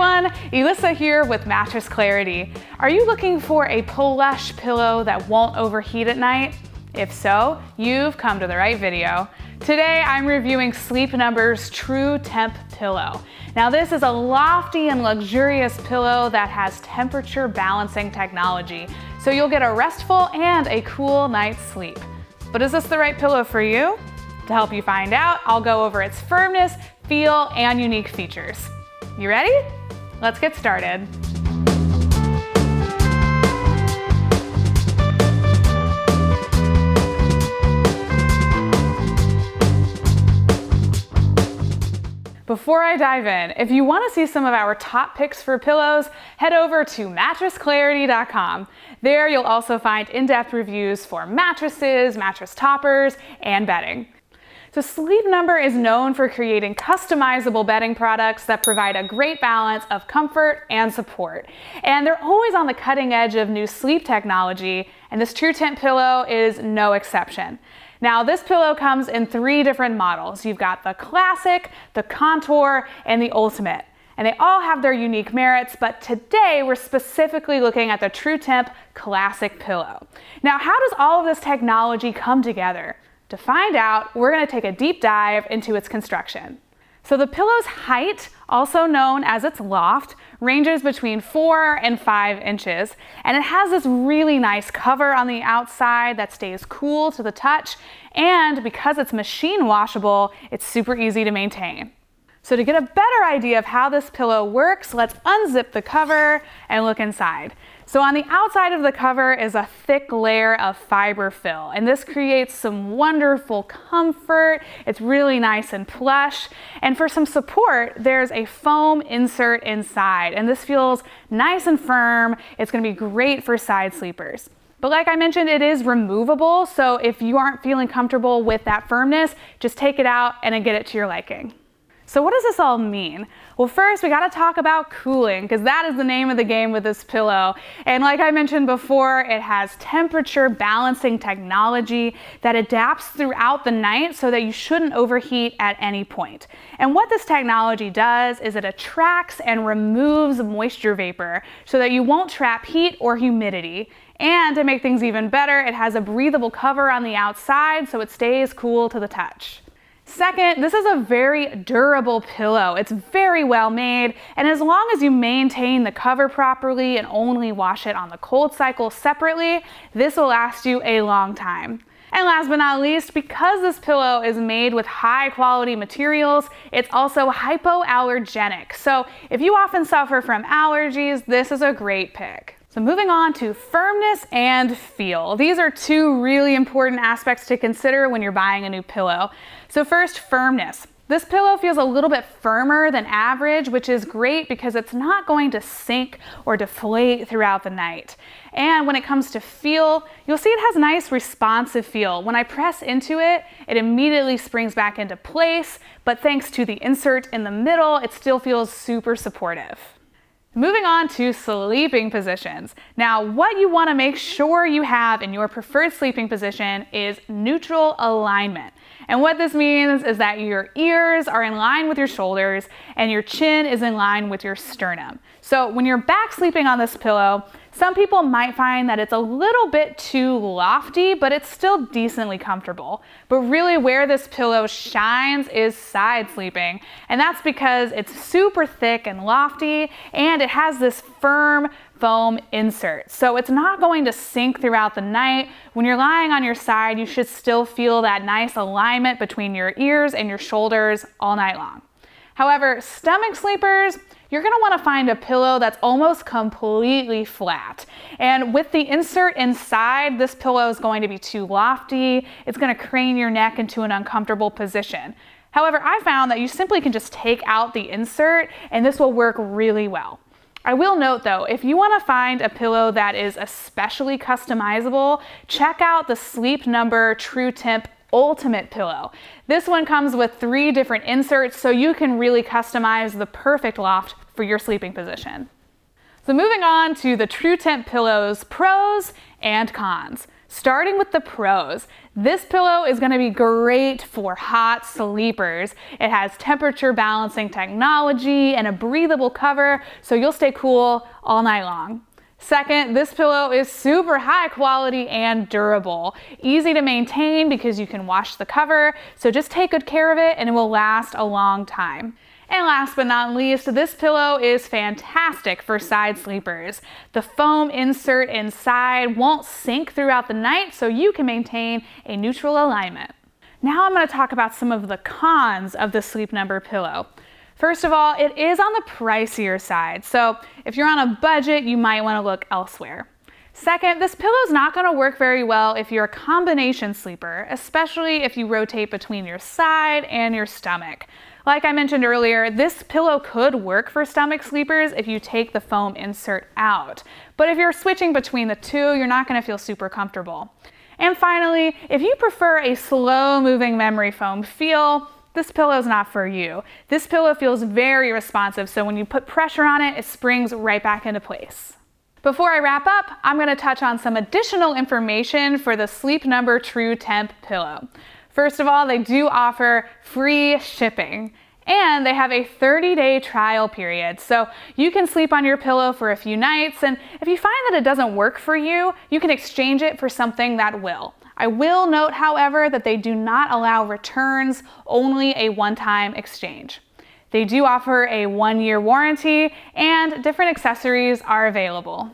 everyone, Elissa here with Mattress Clarity. Are you looking for a plush pillow that won't overheat at night? If so, you've come to the right video. Today, I'm reviewing Sleep Number's True Temp Pillow. Now this is a lofty and luxurious pillow that has temperature balancing technology, so you'll get a restful and a cool night's sleep. But is this the right pillow for you? To help you find out, I'll go over its firmness, feel, and unique features. You ready? Let's get started. Before I dive in, if you want to see some of our top picks for pillows, head over to mattressclarity.com. There you'll also find in-depth reviews for mattresses, mattress toppers, and bedding. So Sleep Number is known for creating customizable bedding products that provide a great balance of comfort and support. And they're always on the cutting edge of new sleep technology, and this True Temp pillow is no exception. Now, this pillow comes in three different models. You've got the classic, the contour, and the ultimate. And they all have their unique merits, but today we're specifically looking at the True Temp Classic Pillow. Now, how does all of this technology come together? To find out, we're going to take a deep dive into its construction. So the pillow's height, also known as its loft, ranges between 4 and 5 inches, and it has this really nice cover on the outside that stays cool to the touch, and because it's machine washable, it's super easy to maintain. So to get a better idea of how this pillow works, let's unzip the cover and look inside. So on the outside of the cover is a thick layer of fiber fill, and this creates some wonderful comfort. It's really nice and plush. And for some support, there's a foam insert inside, and this feels nice and firm. It's gonna be great for side sleepers. But like I mentioned, it is removable, so if you aren't feeling comfortable with that firmness, just take it out and get it to your liking. So what does this all mean? Well, first we gotta talk about cooling because that is the name of the game with this pillow. And like I mentioned before, it has temperature balancing technology that adapts throughout the night so that you shouldn't overheat at any point. And what this technology does is it attracts and removes moisture vapor so that you won't trap heat or humidity. And to make things even better, it has a breathable cover on the outside so it stays cool to the touch. Second, this is a very durable pillow. It's very well made, and as long as you maintain the cover properly and only wash it on the cold cycle separately, this will last you a long time. And last but not least, because this pillow is made with high quality materials, it's also hypoallergenic. So if you often suffer from allergies, this is a great pick. So moving on to firmness and feel. These are two really important aspects to consider when you're buying a new pillow. So first, firmness. This pillow feels a little bit firmer than average, which is great because it's not going to sink or deflate throughout the night. And when it comes to feel, you'll see it has nice responsive feel. When I press into it, it immediately springs back into place, but thanks to the insert in the middle, it still feels super supportive. Moving on to sleeping positions. Now, what you wanna make sure you have in your preferred sleeping position is neutral alignment. And what this means is that your ears are in line with your shoulders and your chin is in line with your sternum. So when you're back sleeping on this pillow, some people might find that it's a little bit too lofty, but it's still decently comfortable. But really where this pillow shines is side sleeping. And that's because it's super thick and lofty, and it has this firm, foam insert. So it's not going to sink throughout the night. When you're lying on your side, you should still feel that nice alignment between your ears and your shoulders all night long. However, stomach sleepers, you're gonna wanna find a pillow that's almost completely flat. And with the insert inside, this pillow is going to be too lofty. It's gonna crane your neck into an uncomfortable position. However, I found that you simply can just take out the insert and this will work really well. I will note though, if you want to find a pillow that is especially customizable, check out the Sleep Number True Temp ultimate pillow. This one comes with three different inserts, so you can really customize the perfect loft for your sleeping position. So moving on to the TrueTemp pillow's pros and cons. Starting with the pros, this pillow is going to be great for hot sleepers. It has temperature balancing technology and a breathable cover, so you'll stay cool all night long. Second, this pillow is super high quality and durable. Easy to maintain because you can wash the cover, so just take good care of it and it will last a long time. And last but not least, this pillow is fantastic for side sleepers. The foam insert inside won't sink throughout the night, so you can maintain a neutral alignment. Now I'm gonna talk about some of the cons of the Sleep Number pillow. First of all, it is on the pricier side, so if you're on a budget, you might want to look elsewhere. Second, this pillow is not going to work very well if you're a combination sleeper, especially if you rotate between your side and your stomach. Like I mentioned earlier, this pillow could work for stomach sleepers if you take the foam insert out. But if you're switching between the two, you're not going to feel super comfortable. And finally, if you prefer a slow moving memory foam feel, this pillow is not for you. This pillow feels very responsive, so when you put pressure on it, it springs right back into place. Before I wrap up, I'm gonna touch on some additional information for the Sleep Number True Temp pillow. First of all, they do offer free shipping. And they have a 30 day trial period. So you can sleep on your pillow for a few nights. And if you find that it doesn't work for you, you can exchange it for something that will. I will note, however, that they do not allow returns, only a one-time exchange. They do offer a one-year warranty and different accessories are available.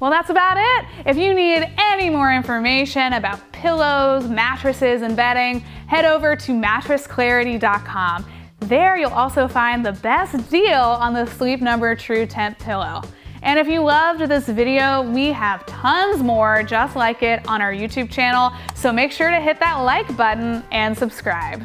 Well, that's about it. If you need any more information about pillows, mattresses, and bedding, head over to mattressclarity.com. There you'll also find the best deal on the Sleep Number True Temp pillow. And if you loved this video, we have tons more just like it on our YouTube channel, so make sure to hit that like button and subscribe.